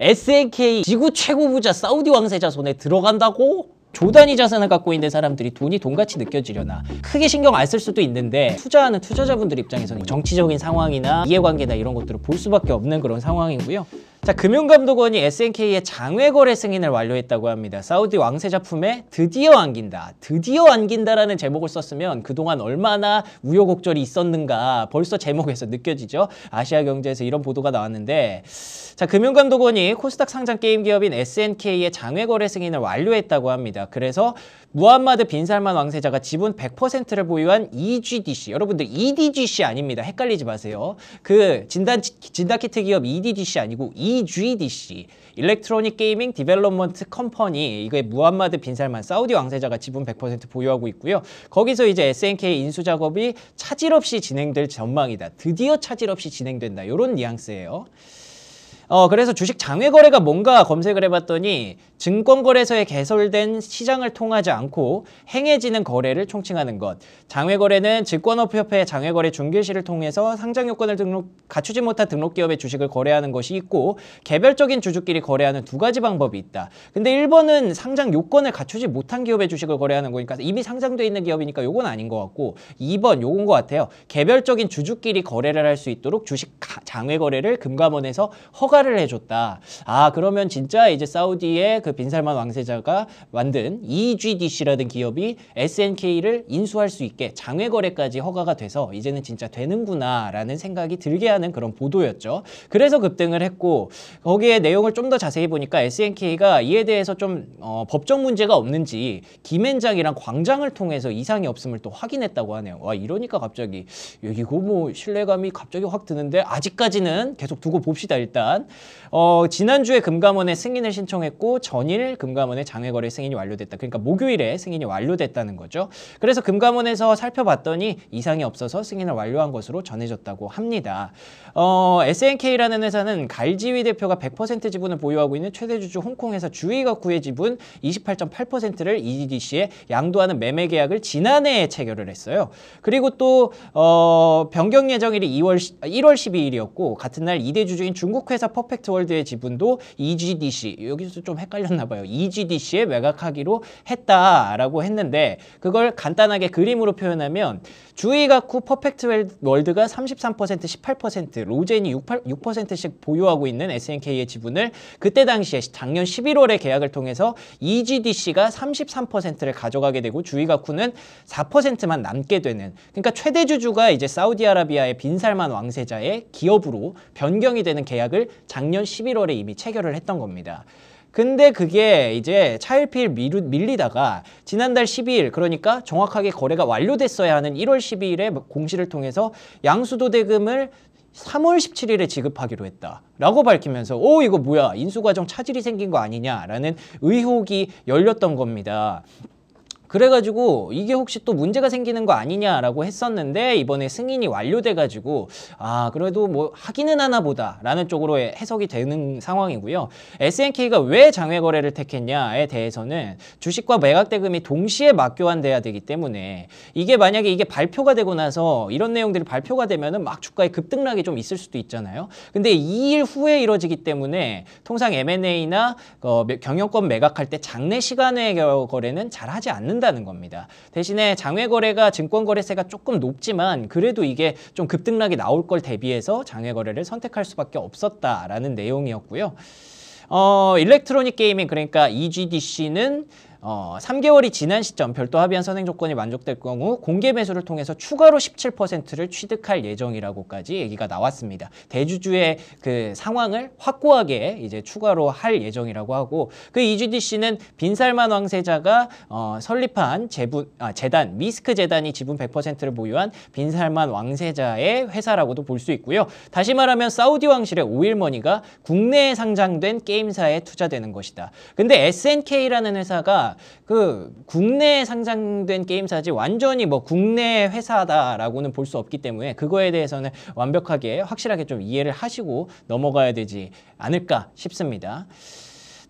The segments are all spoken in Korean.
SNK 지구 최고 부자 사우디 왕세자 손에 들어간다고? 조단위 자산을 갖고 있는 사람들이 돈이 돈같이 느껴지려나 크게 신경 안 쓸 수도 있는데 투자하는 투자자분들 입장에서는 정치적인 상황이나 이해관계나 이런 것들을 볼 수밖에 없는 그런 상황이고요 자, 금융감독원이 SNK의 장외거래 승인을 완료했다고 합니다. 사우디 왕세 작품에 드디어 안긴다, 드디어 안긴다라는 제목을 썼으면 그동안 얼마나 우여곡절이 있었는가 벌써 제목에서 느껴지죠. 아시아 경제에서 이런 보도가 나왔는데 자, 금융감독원이 코스닥 상장 게임 기업인 SNK의 장외거래 승인을 완료했다고 합니다. 그래서 무함마드 빈살만 왕세자가 지분 100%를 보유한 EGDC, 여러분들 EDGC 아닙니다. 헷갈리지 마세요. 그 진단 진단키트 기업 EDGC 아니고 e EGDC 일렉트로닉 게이밍 디벨롭먼트 컴퍼니 이거의 무함마드 빈살만 사우디 왕세자가 지분 100% 보유하고 있고요. 거기서 이제 SNK 인수 작업이 차질 없이 진행될 전망이다. 드디어 차질 없이 진행된다. 이런 뉘앙스예요. 어, 그래서 주식 장외 거래가 뭔가 검색을 해봤더니 증권 거래소에 개설된 시장을 통하지 않고 행해지는 거래를 총칭하는 것. 장외 거래는 증권업협회 장외 거래 중개시를 통해서 상장 요건을 등록 갖추지 못한 등록 기업의 주식을 거래하는 것이 있고 개별적인 주주끼리 거래하는 두 가지 방법이 있다. 근데 1번은 상장 요건을 갖추지 못한 기업의 주식을 거래하는 거니까 이미 상장돼 있는 기업이니까 요건 아닌 것 같고 2번 요건 것 같아요. 개별적인 주주끼리 거래를 할 수 있도록 주식 장외 거래를 금감원에서 허가 허가를 해줬다. 아 그러면 진짜 이제 사우디의 그 빈살만 왕세자가 만든 EGDC라는 기업이 SNK를 인수할 수 있게 장외거래까지 허가가 돼서 이제는 진짜 되는구나 라는 생각이 들게 하는 그런 보도였죠. 그래서 급등을 했고 거기에 내용을 좀 더 자세히 보니까 SNK가 이에 대해서 좀 어, 법적 문제가 없는지 김앤장이랑 광장을 통해서 이상이 없음을 또 확인했다고 하네요. 와 이러니까 갑자기 이거 뭐 신뢰감이 갑자기 확 드는데 아직까지는 계속 두고 봅시다 일단 어, 지난주에 금감원에 승인을 신청했고 전일 금감원에 장외거래 승인이 완료됐다. 그러니까 목요일에 승인이 완료됐다는 거죠. 그래서 금감원에서 살펴봤더니 이상이 없어서 승인을 완료한 것으로 전해졌다고 합니다. 어, SNK라는 회사는 갈지위 대표가 100% 지분을 보유하고 있는 최대 주주 홍콩 에서주의가 구의 지분 28.8%를 EDDC에 양도하는 매매 계약을 지난해에 체결을 했어요. 그리고 또 어, 변경 예정일이 2월 1월 12일이었고 같은 날 이대 주주인 중국 회사 퍼펙트 월드의 지분도 EGDC 여기서 좀 헷갈렸나 봐요. EGDC에 매각하기로 했다라고 했는데 그걸 간단하게 그림으로 표현하면 주의가쿠 퍼펙트 월드가 33% 18% 로젠이 6%씩 보유하고 있는 SNK의 지분을 그때 당시에 작년 11월에 계약을 통해서 EGDC가 33%를 가져가게 되고 주의가쿠는 4%만 남게 되는 그러니까 최대 주주가 이제 사우디아라비아의 빈살만 왕세자의 기업으로 변경이 되는 계약을 작년 11월에 이미 체결을 했던 겁니다. 근데 그게 이제 차일피 미루, 밀리다가 지난달 12일 그러니까 정확하게 거래가 완료됐어야 하는 1월 12일에 공시를 통해서 양수도 대금을 3월 17일에 지급하기로 했다라고 밝히면서 오 이거 뭐야 인수과정 차질이 생긴 거 아니냐라는 의혹이 열렸던 겁니다. 그래가지고 이게 혹시 또 문제가 생기는 거 아니냐라고 했었는데 이번에 승인이 완료돼가지고 아 그래도 뭐 하기는 하나 보다라는 쪽으로 해석이 되는 상황이고요. SNK가 왜 장외 거래를 택했냐에 대해서는 주식과 매각 대금이 동시에 맞교환돼야 되기 때문에 이게 만약에 이게 발표가 되고 나서 이런 내용들이 발표가 되면은 막 주가에 급등락이 좀 있을 수도 있잖아요. 근데 2일 후에 이뤄지기 때문에 통상 M&A나 어, 그 경영권 매각할 때 장내 시간외 거래는 잘 하지 않는다. 않는다는 겁니다. 대신에 장외거래가 증권거래세가 조금 높지만 그래도 이게 좀 급등락이 나올 걸 대비해서 장외거래를 선택할 수밖에 없었다라는 내용이었고요. 어, 일렉트로닉 게이밍 그러니까 EGDC는 어, 3개월이 지난 시점 별도 합의한 선행 조건이 만족될 경우 공개 매수를 통해서 추가로 17%를 취득할 예정이라고까지 얘기가 나왔습니다. 대주주의 그 상황을 확고하게 이제 추가로 할 예정이라고 하고 그 이주디씨는 빈살만 왕세자가 어, 설립한 재분, 아, 재단 미스크 재단이 지분 100%를 보유한 빈살만 왕세자의 회사라고도 볼 수 있고요. 다시 말하면 사우디 왕실의 오일머니가 국내에 상장된 게임사에 투자되는 것이다. 근데 SNK라는 회사가 그 국내에 상장된 게임사지 완전히 뭐 국내 회사다라고는 볼 수 없기 때문에 그거에 대해서는 완벽하게 확실하게 좀 이해를 하시고 넘어가야 되지 않을까 싶습니다.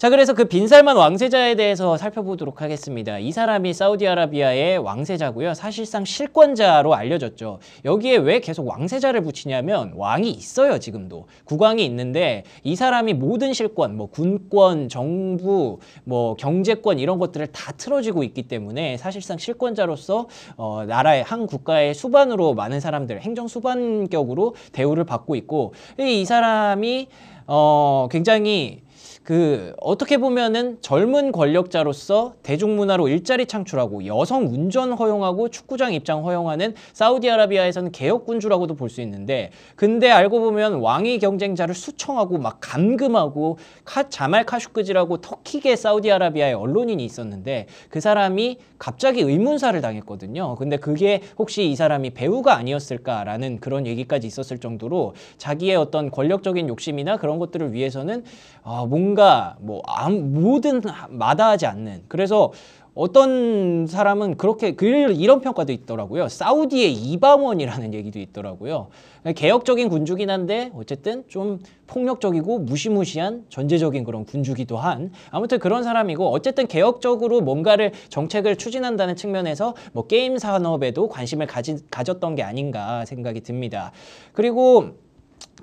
자 그래서 그 빈살만 왕세자에 대해서 살펴보도록 하겠습니다. 이 사람이 사우디아라비아의 왕세자고요. 사실상 실권자로 알려졌죠. 여기에 왜 계속 왕세자를 붙이냐면 왕이 있어요 지금도. 국왕이 있는데 이 사람이 모든 실권, 뭐 군권, 정부, 뭐 경제권 이런 것들을 다 틀어지고 있기 때문에 사실상 실권자로서 어, 나라의 한 국가의 수반으로 많은 사람들 행정 수반격으로 대우를 받고 있고 이 사람이 어, 굉장히 그 어떻게 보면은 젊은 권력자로서 대중문화로 일자리 창출하고 여성 운전 허용하고 축구장 입장 허용하는 사우디아라비아에서는 개혁군주라고도 볼 수 있는데 근데 알고 보면 왕위 경쟁자를 수청하고 막 감금하고 카, 자말 카슈크지라고 터키계 사우디아라비아의 언론인이 있었는데 그 사람이 갑자기 의문사를 당했거든요. 근데 그게 혹시 이 사람이 배우가 아니었을까라는 그런 얘기까지 있었을 정도로 자기의 어떤 권력적인 욕심이나 그런 것들을 위해서는 어, 뭔가 뭔가 뭐 아무 모든 마다하지 않는 그래서 어떤 사람은 그렇게 그 이런 평가도 있더라고요. 사우디의 이방원이라는 얘기도 있더라고요. 개혁적인 군주긴 한데 어쨌든 좀 폭력적이고 무시무시한 전제적인 그런 군주기도 한 아무튼 그런 사람이고 어쨌든 개혁적으로 뭔가를 정책을 추진한다는 측면에서 뭐 게임 산업에도 관심을 가지, 가졌던 게 아닌가 생각이 듭니다. 그리고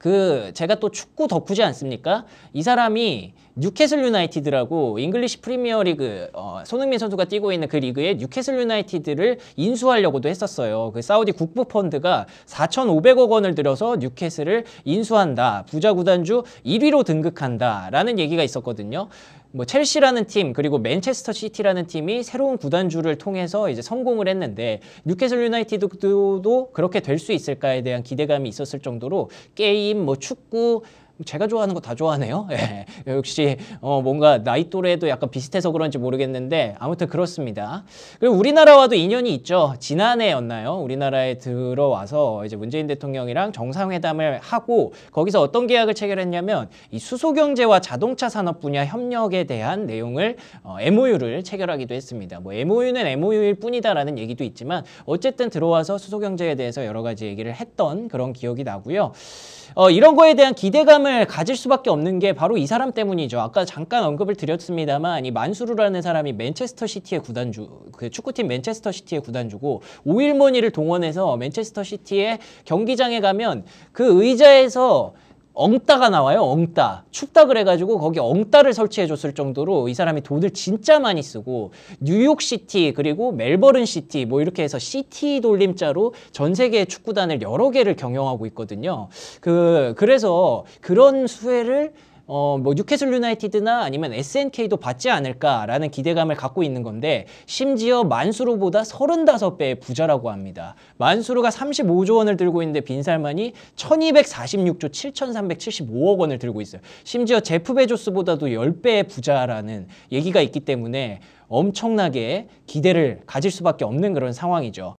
그 제가 또 축구 덕후지 않습니까? 이 사람이 뉴캐슬 유나이티드라고 잉글리시 프리미어리그 어, 손흥민 선수가 뛰고 있는 그 리그에 뉴캐슬 유나이티드를 인수하려고도 했었어요. 그 사우디 국부 펀드가 4,500억 원을 들여서 뉴캐슬을 인수한다. 부자 구단주 1위로 등극한다라는 얘기가 있었거든요. 뭐 첼시라는 팀 그리고 맨체스터 시티라는 팀이 새로운 구단주를 통해서 이제 성공을 했는데 뉴캐슬 유나이티드도 그렇게 될 수 있을까에 대한 기대감이 있었을 정도로 게임 뭐 축구 뭐 제가 좋아하는 거 다 좋아하네요. 예. 역시 어, 뭔가 나이 또래도 약간 비슷해서 그런지 모르겠는데 아무튼 그렇습니다. 그리고 우리나라와도 인연이 있죠. 지난해였나요? 우리나라에 들어와서 이제 문재인 대통령이랑 정상회담을 하고 거기서 어떤 계약을 체결했냐면 이 수소경제와 자동차 산업 분야 협력에 대한 내용을 어, MOU를 체결하기도 했습니다. 뭐 MOU는 MOU일 뿐이다라는 얘기도 있지만 어쨌든 들어와서 수소경제에 대해서 여러 가지 얘기를 했던 그런 기억이 나고요. 어, 이런 거에 대한 기대감을 두을 가질 수밖에 없는 게 바로 이 사람 때문이죠. 아까 잠깐 언급을 드렸습니다만 이 만수르라는 사람이 맨체스터 시티의 구단주, 그 축구팀 맨체스터 시티의 구단주고 오일머니를 동원해서 맨체스터 시티의 경기장에 가면 그 의자에서 엉따가 나와요. 엉따. 춥다 그래가지고 거기 엉따를 설치해줬을 정도로 이 사람이 돈을 진짜 많이 쓰고 뉴욕시티 그리고 멜버른시티 뭐 이렇게 해서 시티 돌림자로 전 세계 축구단을 여러 개를 경영하고 있거든요. 그, 그래서 그런 수혜를 어, 뭐 뉴캐슬 유나이티드나 아니면 SNK도 받지 않을까라는 기대감을 갖고 있는 건데 심지어 만수르보다 35배의 부자라고 합니다. 만수르가 35조 원을 들고 있는데 빈살만이 1246조 7375억 원을 들고 있어요. 심지어 제프 베조스보다도 10배의 부자라는 얘기가 있기 때문에 엄청나게 기대를 가질 수밖에 없는 그런 상황이죠.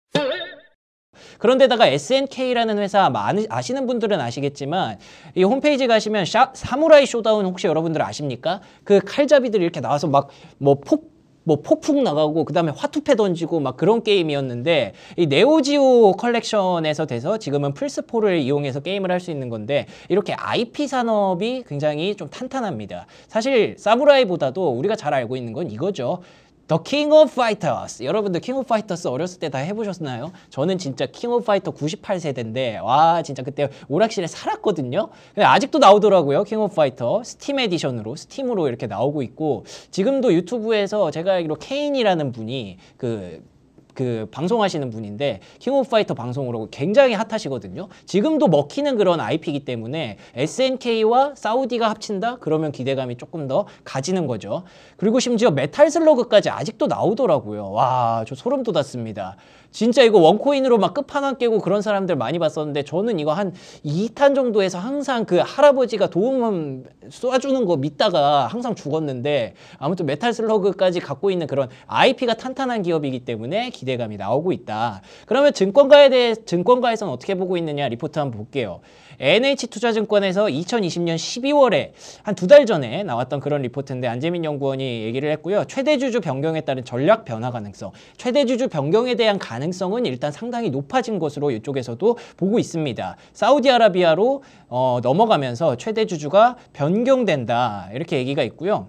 그런데다가 SNK라는 회사 많이 아시는 분들은 아시겠지만 이 홈페이지 가시면 샤, 사무라이 쇼다운 혹시 여러분들 아십니까? 그 칼잡이들이 이렇게 나와서 막 뭐 폭 뭐 폭풍 나가고 그다음에 화투패 던지고 막 그런 게임이었는데 이 네오지오 컬렉션에서 돼서 지금은 플스4를 이용해서 게임을 할 수 있는 건데 이렇게 IP 산업이 굉장히 좀 탄탄합니다. 사실 사무라이보다도 우리가 잘 알고 있는 건 이거죠. 더킹 오브 파이터스 여러분들 킹 오브 파이터스 어렸을 때 다 해보셨나요? 저는 진짜 킹 오브 파이터 98세대인데 와 진짜 그때 오락실에 살았거든요 근데 아직도 나오더라고요 킹 오브 파이터 스팀 에디션으로 스팀으로 이렇게 나오고 있고 지금도 유튜브에서 제가 알기로 케인이라는 분이 그그 방송하시는 분인데 킹 오브 파이터 방송으로 굉장히 핫하시거든요. 지금도 먹히는 그런 IP이기 때문에 SNK와 사우디가 합친다? 그러면 기대감이 조금 더 가지는 거죠. 그리고 심지어 메탈 슬러그까지 아직도 나오더라고요. 와, 저 소름 돋았습니다. 진짜 이거 원코인으로 막 끝판왕 깨고 그런 사람들 많이 봤었는데 저는 이거 한 2탄 정도에서 항상 그 할아버지가 도움을 쏴주는 거 믿다가 항상 죽었는데 아무튼 메탈 슬러그까지 갖고 있는 그런 IP가 탄탄한 기업이기 때문에 기대감이 나오고 있다. 그러면 증권가에 대해 증권가에서는 어떻게 보고 있느냐 리포트 한번 볼게요. NH투자증권에서 2020년 12월에 한 두 달 전에 나왔던 그런 리포트인데 안재민 연구원이 얘기를 했고요. 최대 주주 변경에 따른 전략 변화 가능성, 최대 주주 변경에 대한 가능성은 일단 상당히 높아진 것으로 이쪽에서도 보고 있습니다. 사우디아라비아로 어, 넘어가면서 최대 주주가 변경된다 이렇게 얘기가 있고요.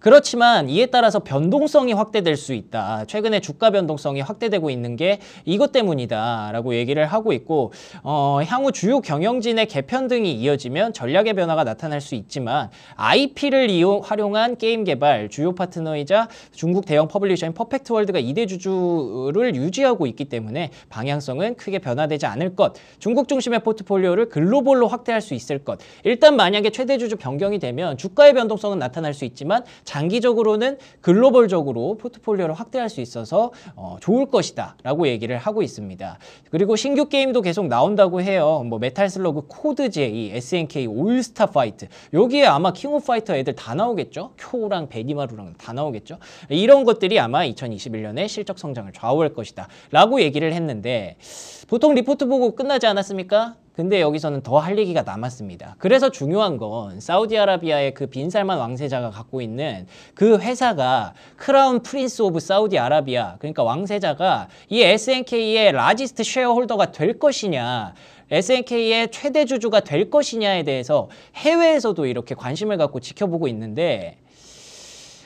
그렇지만 이에 따라서 변동성이 확대될 수 있다. 최근에 주가 변동성이 확대되고 있는 게 이것 때문이다라고 얘기를 하고 있고 어, 향후 주요 경영진의 개편 등이 이어지면 전략의 변화가 나타날 수 있지만 IP를 이용 활용한 게임 개발 주요 파트너이자 중국 대형 퍼블리셔인 퍼펙트 월드가 이대 주주를 유지하고 있기 때문에 방향성은 크게 변화되지 않을 것. 중국 중심의 포트폴리오를 글로벌로 확대할 수 있을 것. 일단 만약에 최대 주주 변경이 되면 주가의 변동성은 나타날 수 있지만 장기적으로는 글로벌적으로 포트폴리오를 확대할 수 있어서 어, 좋을 것이다 라고 얘기를 하고 있습니다. 그리고 신규 게임도 계속 나온다고 해요. 뭐 메탈 슬러그, 코드 제이 SNK, 올스타 파이트 여기에 아마 킹오 파이터 애들 다 나오겠죠? 쿄랑 베니마루랑 다 나오겠죠? 이런 것들이 아마 2021년에 실적 성장을 좌우할 것이다 라고 얘기를 했는데 보통 리포트 보고 끝나지 않았습니까? 근데 여기서는 더 할 얘기가 남았습니다. 그래서 중요한 건 사우디아라비아의 그 빈살만 왕세자가 갖고 있는 그 회사가 크라운 프린스 오브 사우디아라비아 그러니까 왕세자가 이 SNK의 라지스트 쉐어홀더가 될 것이냐 SNK의 최대 주주가 될 것이냐에 대해서 해외에서도 이렇게 관심을 갖고 지켜보고 있는데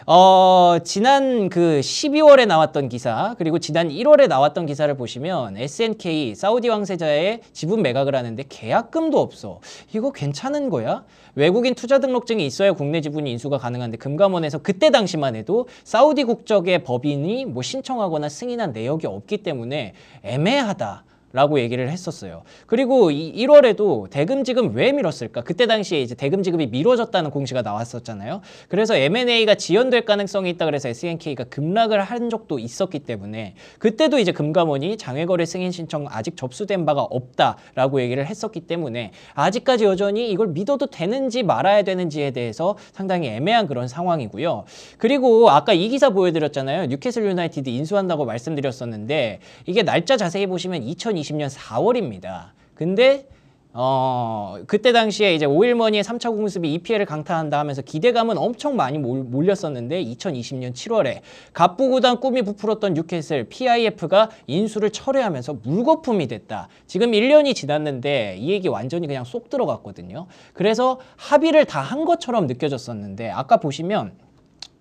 어, 지난 그 12월에 나왔던 기사 그리고 지난 1월에 나왔던 기사를 보시면 SNK 사우디 왕세자의 지분 매각을 하는데 계약금도 없어. 이거 괜찮은 거야? 외국인 투자 등록증이 있어야 국내 지분이 인수가 가능한데 금감원에서 그때 당시만 해도 사우디 국적의 법인이 뭐 신청하거나 승인한 내역이 없기 때문에 애매하다. 라고 얘기를 했었어요. 그리고 이 1월에도 대금지급 왜 미뤘을까? 그때 당시에 이제 대금지급이 미뤄졌다는 공시가 나왔었잖아요. 그래서 M&A가 지연될 가능성이 있다 그래서 SNK가 급락을 한 적도 있었기 때문에 그때도 이제 금감원이 장외거래 승인 신청 아직 접수된 바가 없다라고 얘기를 했었기 때문에 아직까지 여전히 이걸 믿어도 되는지 말아야 되는지에 대해서 상당히 애매한 그런 상황이고요. 그리고 아까 이 기사 보여드렸잖아요. 뉴캐슬 유나이티드 인수한다고 말씀드렸었는데 이게 날짜 자세히 보시면 2020 2020년 4월입니다. 근데 어 그때 당시에 이제 오일머니의 3차 공습이 EPL을 강타한다 하면서 기대감은 엄청 많이 몰렸었는데 2020년 7월에 갑부구단 꿈이 부풀었던 뉴캐슬 PIF가 인수를 철회하면서 물거품이 됐다. 지금 1년이 지났는데 이 얘기 완전히 그냥 쏙 들어갔거든요. 그래서 합의를 다 한 것처럼 느껴졌었는데 아까 보시면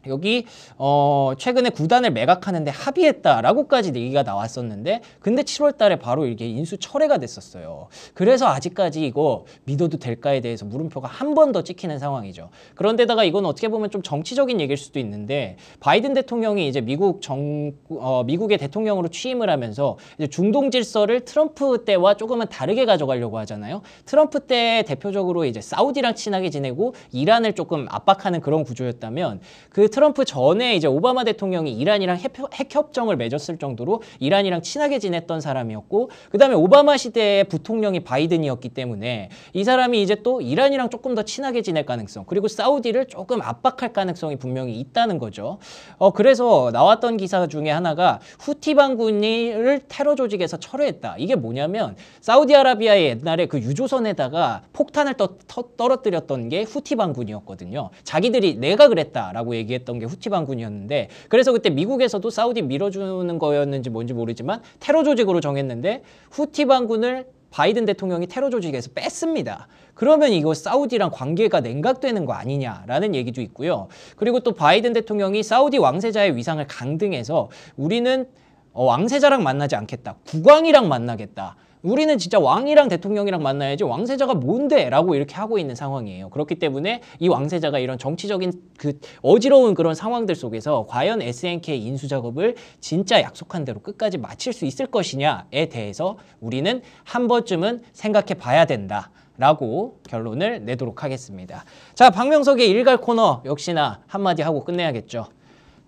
여기 어 최근에 구단을 매각하는데 합의했다라고까지 얘기가 나왔었는데 근데 7월 달에 바로 이게 인수 철회가 됐었어요. 그래서 아직까지 이거 믿어도 될까에 대해서 물음표가 한 번 더 찍히는 상황이죠. 그런데다가 이건 어떻게 보면 좀 정치적인 얘기일 수도 있는데 바이든 대통령이 이제 미국 정 어, 미국의 대통령으로 취임을 하면서 이제 중동 질서를 트럼프 때와 조금은 다르게 가져가려고 하잖아요. 트럼프 때 대표적으로 이제 사우디랑 친하게 지내고 이란을 조금 압박하는 그런 구조였다면 그 트럼프 전에 이제 오바마 대통령이 이란이랑 핵, 협정을 맺었을 정도로 이란이랑 친하게 지냈던 사람이었고 그다음에 오바마 시대의 부통령이 바이든이었기 때문에 이 사람이 이제 또 이란이랑 조금 더 친하게 지낼 가능성 그리고 사우디를 조금 압박할 가능성이 분명히 있다는 거죠. 어 그래서 나왔던 기사 중에 하나가 후티 반군을 테러 조직에서 철회했다. 이게 뭐냐면 사우디아라비아의 옛날에 그 유조선에다가 폭탄을 떠, 떨어뜨렸던 게 후티 반군이었거든요. 자기들이 내가 그랬다라고 얘기했 했던게 후티반군이었는데 그래서 그때 미국에서도 사우디 밀어주는 거였는지 뭔지 모르지만 테러 조직으로 정했는데 후티반군을 바이든 대통령이 테러 조직에서 뺐습니다. 그러면 이거 사우디랑 관계가 냉각되는 거 아니냐라는 얘기도 있고요. 그리고 또 바이든 대통령이 사우디 왕세자의 위상을 강등해서 우리는 어, 왕세자랑 만나지 않겠다. 국왕이랑 만나겠다. 우리는 진짜 왕이랑 대통령이랑 만나야지 왕세자가 뭔데? 라고 이렇게 하고 있는 상황이에요. 그렇기 때문에 이 왕세자가 이런 정치적인 그 어지러운 그런 상황들 속에서 과연 SNK 인수 작업을 진짜 약속한 대로 끝까지 마칠 수 있을 것이냐에 대해서 우리는 한 번쯤은 생각해 봐야 된다. 라고 결론을 내도록 하겠습니다. 자, 박명석의 일갈 코너 역시나 한마디 하고 끝내야겠죠.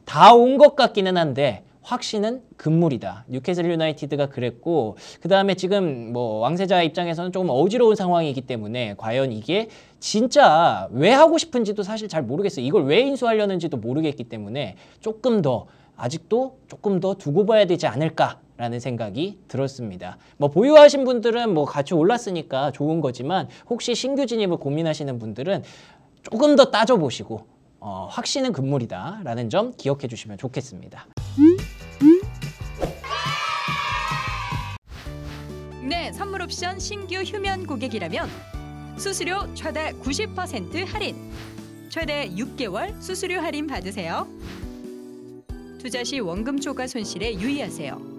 다 온 것 같기는 한데 확신은 금물이다. 뉴캐슬 유나이티드가 그랬고 그 다음에 지금 뭐 왕세자 입장에서는 조금 어지러운 상황이기 때문에 과연 이게 진짜 왜 하고 싶은지도 사실 잘 모르겠어요. 이걸 왜 인수하려는지도 모르겠기 때문에 조금 더 아직도 조금 더 두고 봐야 되지 않을까 라는 생각이 들었습니다. 뭐 보유하신 분들은 뭐 같이 올랐으니까 좋은 거지만 혹시 신규 진입을 고민하시는 분들은 조금 더 따져보시고 어, 확신은 금물이다라는 점 기억해 주시면 좋겠습니다. 네, 선물 옵션 신규 휴면 고객이라면 수수료 최대 90% 할인, 최대 6개월 수수료 할인 받으세요. 투자 시 원금 초과 손실에 유의하세요.